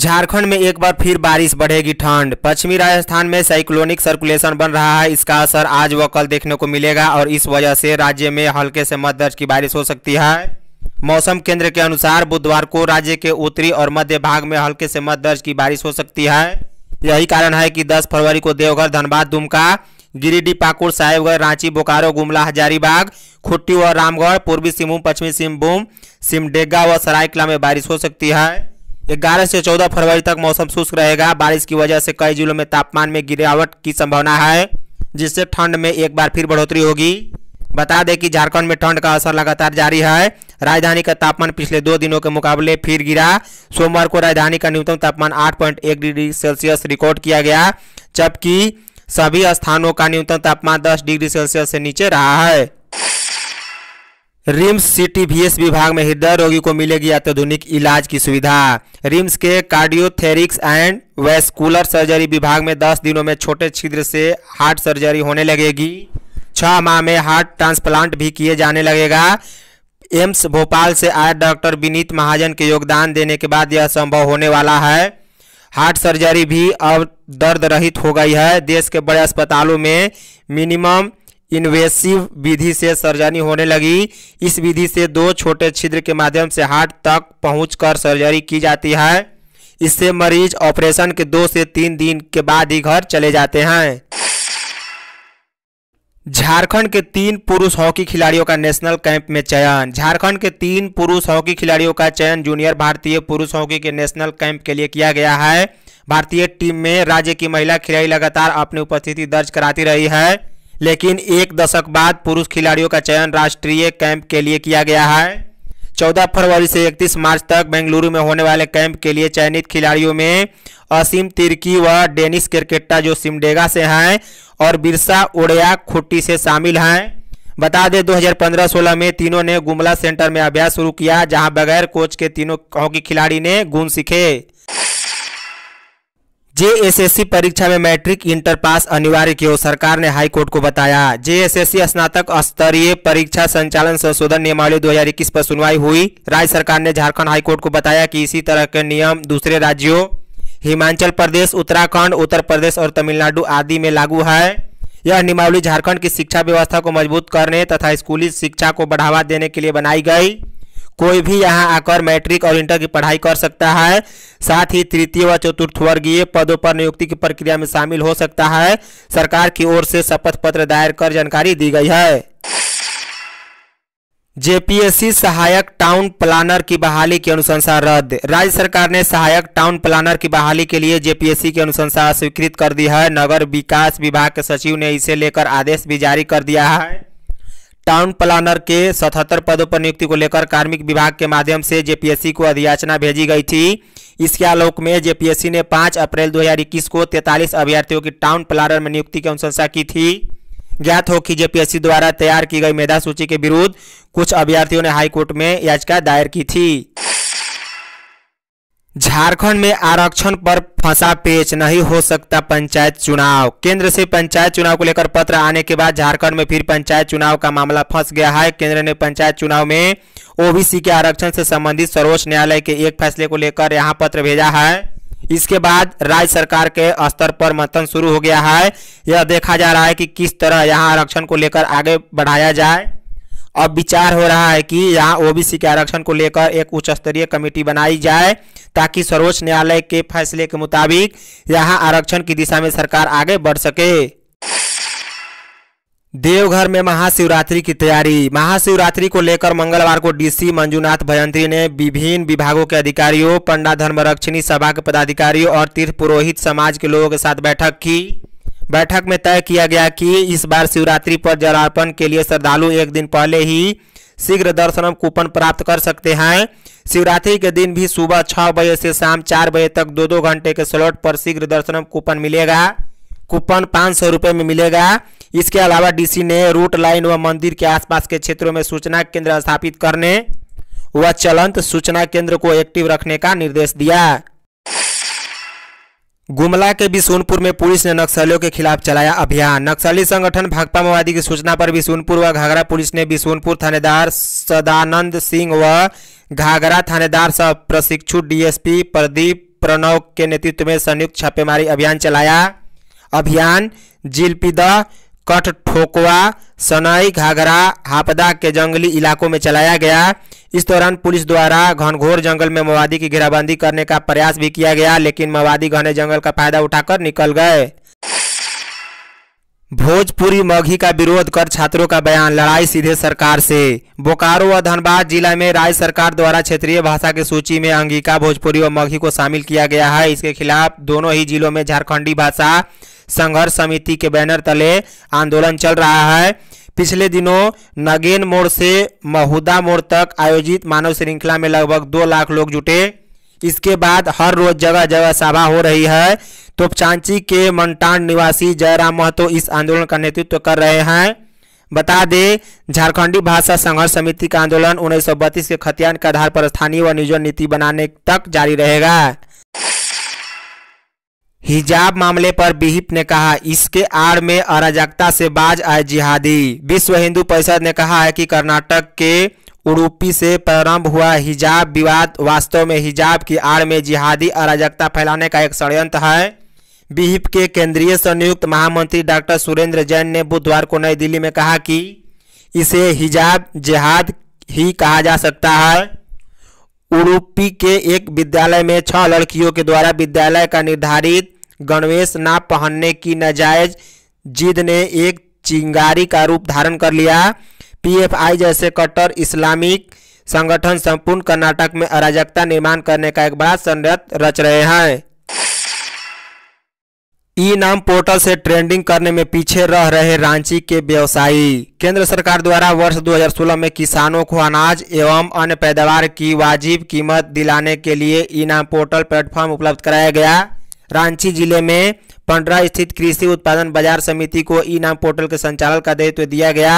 झारखंड में एक बार फिर बारिश बढ़ेगी ठंड पश्चिमी राजस्थान में साइक्लोनिक सर्कुलेशन बन रहा है इसका असर आज व कल देखने को मिलेगा और इस वजह से राज्य में हल्के से मध्य दर्ज की बारिश हो सकती है मौसम केंद्र के अनुसार बुधवार को राज्य के उत्तरी और मध्य भाग में हल्के से मध्य दर्ज की बारिश हो सकती है यही कारण है कि 10 फरवरी को देवघर धनबाद दुमका गिरिडीह पाकुड़ साहेबगढ़ रांची बोकारो गुमला हजारीबाग खुट्टी व रामगढ़ पूर्वी सिंहभूम पश्चिमी सिंहभूम सिमडेगा व सरायकला में बारिश हो सकती है ग्यारह से चौदह फरवरी तक मौसम शुष्क रहेगा बारिश की वजह से कई जिलों में तापमान में गिरावट की संभावना है जिससे ठंड में एक बार फिर बढ़ोतरी होगी बता दें कि झारखंड में ठंड का असर लगातार जारी है राजधानी का तापमान पिछले दो दिनों के मुकाबले फिर गिरा सोमवार को राजधानी का न्यूनतम तापमान 8.1 डिग्री सेल्सियस रिकॉर्ड किया गया जबकि सभी स्थानों का न्यूनतम तापमान 10 डिग्री सेल्सियस से नीचे रहा है रिम्स सिटी वीएस विभाग में हृदय रोगी को मिलेगी अत्याधुनिक इलाज की सुविधा रिम्स के कार्डियोथेरिक्स एंड वेस्कुलर सर्जरी विभाग में 10 दिनों में छोटे छिद्र से हार्ट सर्जरी होने लगेगी छह माह में हार्ट ट्रांसप्लांट भी किए जाने लगेगा एम्स भोपाल से आए डॉक्टर विनीत महाजन के योगदान देने के बाद यह संभव होने वाला है हार्ट सर्जरी भी अब दर्द रहित हो गई है देश के बड़े अस्पतालों में मिनिमम इन्वेसिव विधि से सर्जरी होने लगी इस विधि से दो छोटे छिद्र के माध्यम से हार्ट तक पहुंचकर सर्जरी की जाती है इससे मरीज ऑपरेशन के दो से तीन दिन के बाद ही घर चले जाते हैं झारखंड के तीन पुरुष हॉकी खिलाड़ियों का नेशनल कैंप में चयन झारखंड के तीन पुरुष हॉकी खिलाड़ियों का चयन जूनियर भारतीय पुरुष हॉकी के नेशनल कैंप के लिए किया गया है भारतीय टीम में राज्य की महिला खिलाड़ी लगातार अपनी उपस्थिति दर्ज कराती रही है लेकिन एक दशक बाद पुरुष खिलाड़ियों का चयन राष्ट्रीय कैंप के लिए किया गया है चौदह फरवरी से इकतीस मार्च तक बेंगलुरु में होने वाले कैंप के लिए चयनित खिलाड़ियों में असीम तिर्की व डेनिस क्रिकेटा जो सिमडेगा से हैं और बिरसा उड़िया खुट्टी से शामिल हैं बता दें 2015-16 में तीनों ने गुमला सेंटर में अभ्यास शुरू किया जहां बगैर कोच के तीनों हॉकी खिलाड़ी ने गुण सीखे जेएसएससी परीक्षा में मैट्रिक इंटर पास अनिवार्य क्यों सरकार ने हाईकोर्ट को बताया जेएसएससी स्नातक स्तरीय परीक्षा संचालन संशोधन नियमावली 2021 पर सुनवाई हुई राज्य सरकार ने झारखंड हाईकोर्ट को बताया कि इसी तरह के नियम दूसरे राज्यों हिमाचल प्रदेश उत्तराखंड उत्तर प्रदेश और तमिलनाडु आदि में लागू है यह नियमावली झारखंड की शिक्षा व्यवस्था को मजबूत करने तथा स्कूली शिक्षा को बढ़ावा देने के लिए बनाई गई कोई भी यहाँ आकर मैट्रिक और इंटर की पढ़ाई कर सकता है साथ ही तृतीय व चतुर्थ वर्गीय पदों पर नियुक्ति की प्रक्रिया में शामिल हो सकता है सरकार की ओर से शपथ पत्र दायर कर जानकारी दी गई है जेपीएससी सहायक टाउन प्लानर की बहाली की अनुशंसा रद्द राज्य सरकार ने सहायक टाउन प्लानर की बहाली के लिए जेपीएससी की अनुशंसा स्वीकृत कर दी है नगर विकास विभाग के सचिव ने इसे लेकर आदेश भी जारी कर दिया है टाउन प्लानर के 77 पदों पर नियुक्ति को लेकर कार्मिक विभाग के माध्यम से जेपीएससी को अधियाचना भेजी गई थी इसके आलोक में जेपीएससी ने 5 अप्रैल 2021 को 43 अभ्यर्थियों की टाउन प्लानर में नियुक्ति की अनुशंसा की थी ज्ञात हो कि जेपीएससी द्वारा तैयार की गई मेधा सूची के विरुद्ध कुछ अभ्यर्थियों ने हाईकोर्ट में याचिका दायर की थी झारखंड में आरक्षण पर फंसा पेच नहीं हो सकता पंचायत चुनाव केंद्र से पंचायत चुनाव को लेकर पत्र आने के बाद झारखंड में फिर पंचायत चुनाव का मामला फंस गया है केंद्र ने पंचायत चुनाव में ओबीसी के आरक्षण से संबंधित सर्वोच्च न्यायालय के एक फैसले को लेकर यहां पत्र भेजा है इसके बाद राज्य सरकार के स्तर पर मंथन शुरू हो गया है यह देखा जा रहा है कि किस तरह यहाँ आरक्षण को लेकर आगे बढ़ाया जाए अब विचार हो रहा है कि यहाँ ओबीसी के आरक्षण को लेकर एक उच्च स्तरीय कमेटी बनाई जाए ताकि सर्वोच्च न्यायालय के फैसले के मुताबिक यहाँ आरक्षण की दिशा में सरकार आगे बढ़ सके देवघर में महाशिवरात्रि की तैयारी महाशिवरात्रि को लेकर मंगलवार को डीसी मंजूनाथ भयंत्री ने विभिन्न विभागों के अधिकारियों पंडा धर्मरक्षिणी सभा के पदाधिकारियों और तीर्थ पुरोहित समाज के लोगों के साथ बैठक की बैठक में तय किया गया कि इस बार शिवरात्रि पर जलार्पण के लिए श्रद्धालु एक दिन पहले ही शीघ्र दर्शनम कूपन प्राप्त कर सकते हैं शिवरात्रि के दिन भी सुबह छः बजे से शाम चार बजे तक दो दो घंटे के स्लॉट पर शीघ्र दर्शनम कूपन मिलेगा कूपन पाँच सौ रुपये में मिलेगा इसके अलावा डीसी ने रूट लाइन व मंदिर के आसपास के क्षेत्रों में सूचना केंद्र स्थापित करने व चलंत सूचना केंद्र को एक्टिव रखने का निर्देश दिया गुमला के बिशुनपुर में पुलिस ने नक्सलियों के खिलाफ चलाया अभियान नक्सली संगठन भाकपा माओवादी की सूचना पर बिशुनपुर व घाघरा पुलिस ने बिशुनपुर थानेदार सदानंद सिंह व घाघरा थानेदार सह प्रशिक्षु डीएसपी प्रदीप प्रणव के नेतृत्व में संयुक्त छापेमारी अभियान चलाया अभियान जिलपिदा कठ ठोकवा सनई घाघरा हापदा के जंगली इलाकों में चलाया गया इस दौरान पुलिस द्वारा घनघोर जंगल में माओवादी की घेराबंदी करने का प्रयास भी किया गया लेकिन माओवादी घने जंगल का फायदा उठाकर निकल गए भोजपुरी मघी का विरोध कर छात्रों का बयान लड़ाई सीधे सरकार से बोकारो व धनबाद जिला में राज्य सरकार द्वारा क्षेत्रीय भाषा की सूची में अंगिका भोजपुरी व मघी को शामिल किया गया है इसके खिलाफ दोनों ही जिलों में झारखंडी भाषा संघर्ष समिति के बैनर तले आंदोलन चल रहा है पिछले दिनों नगेन मोड़ से महुदा मोड़ तक आयोजित मानव श्रृंखला में लगभग दो लाख लोग जुटे इसके बाद हर रोज जगह जगह सभा हो रही है तो चांची के मंटान निवासी जयराम महतो इस आंदोलन का नेतृत्व तो कर रहे हैं बता दें झारखंडी भाषा संघर्ष समिति का आंदोलन उन्नीस के खतियान के आधार पर स्थानीय व नियोजन नीति बनाने तक जारी रहेगा हिजाब मामले पर बिहिप ने कहा इसके आड़ में अराजकता से बाज आए जिहादी विश्व हिंदू परिषद ने कहा है कि कर्नाटक के उड़ुपी से प्रारंभ हुआ हिजाब विवाद वास्तव में हिजाब की आड़ में जिहादी अराजकता फैलाने का एक षडयंत्र है बिहिप के केंद्रीय संयुक्त महामंत्री डॉक्टर सुरेंद्र जैन ने बुधवार को नई दिल्ली में कहा कि इसे हिजाब जिहाद ही कहा जा सकता है उड़ुपी के एक विद्यालय में छह लड़कियों के द्वारा विद्यालय का निर्धारित गणवेश ना पहनने की नजायज जिद ने एक चिंगारी का रूप धारण कर लिया पीएफआई जैसे कट्टर इस्लामिक संगठन संपूर्ण कर्नाटक में अराजकता निर्माण करने का एक बड़ा संयत रच रहे हैं ई नाम पोर्टल से ट्रेंडिंग करने में पीछे रह रहे रांची के व्यवसायी केंद्र सरकार द्वारा वर्ष 2016 में किसानों को अनाज एवं अन्य पैदावार की वाजिब कीमत दिलाने के लिए ई नाम पोर्टल प्लेटफॉर्म उपलब्ध कराया गया रांची जिले में पंडरा स्थित कृषि उत्पादन बाजार समिति को ई नाम पोर्टल के संचालन का दायित्व दिया गया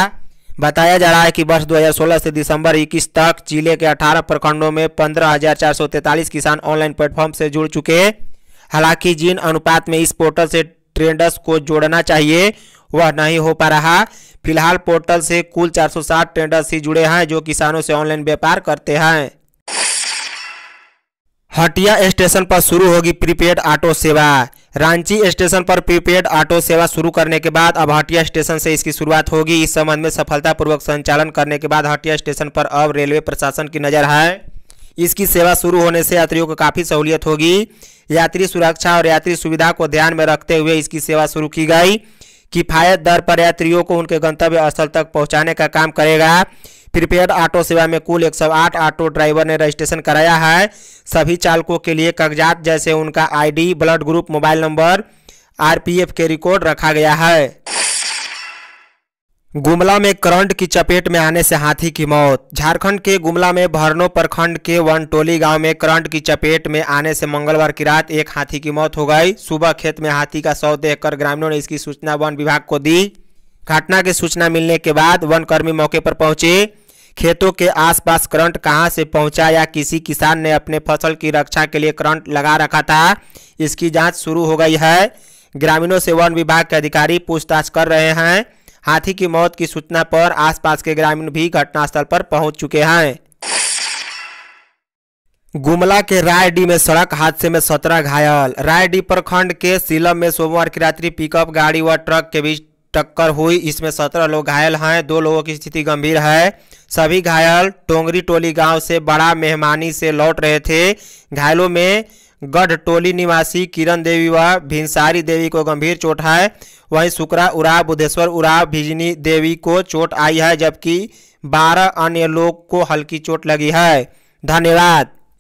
बताया जा रहा है कि वर्ष 2016 से दिसंबर 21 तक जिले के 18 प्रखंडों में पंद्रह किसान ऑनलाइन प्लेटफॉर्म से जुड़ चुके हालांकि जिन अनुपात में इस पोर्टल से ट्रेंडर्स को जोड़ना चाहिए वह नहीं हो पा रहा फिलहाल पोर्टल से कुल 460 ट्रेंडर्स ही जुड़े हैं जो किसानों से ऑनलाइन व्यापार करते हैं हटिया स्टेशन पर शुरू होगी प्रीपेड ऑटो सेवा रांची स्टेशन पर प्रीपेड ऑटो सेवा शुरू करने के बाद अब हटिया स्टेशन से इसकी शुरुआत होगी इस संबंध में सफलतापूर्वक संचालन करने के बाद हटिया स्टेशन पर अब रेलवे प्रशासन की नज़र है इसकी सेवा शुरू होने से यात्रियों को काफ़ी सहूलियत होगी यात्री सुरक्षा और यात्री सुविधा को ध्यान में रखते हुए इसकी सेवा शुरू की गई किफायत दर पर यात्रियों को उनके गंतव्य स्थल तक पहुँचाने का काम करेगा प्रीपेड ऑटो सेवा में कुल 108 ऑटो ड्राइवर ने रजिस्ट्रेशन कराया है सभी चालकों के लिए कागजात जैसे उनका ID blood group mobile number RPF के रिकॉर्ड रखा गया है गुमला में करंट की चपेट में आने से हाथी की मौत झारखंड के गुमला में भरनो प्रखंड के वनटोली गांव में करंट की चपेट में आने से मंगलवार की रात एक हाथी की मौत हो गई सुबह खेत में हाथी का शव देखकर ग्रामीणों ने इसकी सूचना वन विभाग को दी घटना की सूचना मिलने के बाद वन कर्मी मौके पर पहुंचे खेतों के आसपास करंट कहां से पहुंचा या किसी किसान ने अपने फसल की रक्षा के लिए करंट लगा रखा था इसकी जांच शुरू हो गई है ग्रामीणों से वन विभाग के अधिकारी पूछताछ कर रहे हैं हाथी की मौत की सूचना पर आसपास के ग्रामीण भी घटनास्थल पर पहुंच चुके हैं गुमला के रायडी में सड़क हादसे में सत्रह घायल रायडी प्रखंड के सीलम में सोमवार की रात्रि पिकअप गाड़ी व ट्रक के बीच टक्कर हुई इसमें सत्रह लोग घायल हैं दो लोगों की स्थिति गंभीर है सभी घायल टोंगरी टोली गांव से बड़ा मेहमानी से लौट रहे थे घायलों में गढ़ टोली निवासी किरण देवी व भिनसारी देवी को गंभीर चोट है वहीं सुकरा उराव बुधेश्वर उराव भिजनी देवी को चोट आई है जबकि बारह अन्य लोग को हल्की चोट लगी है धन्यवाद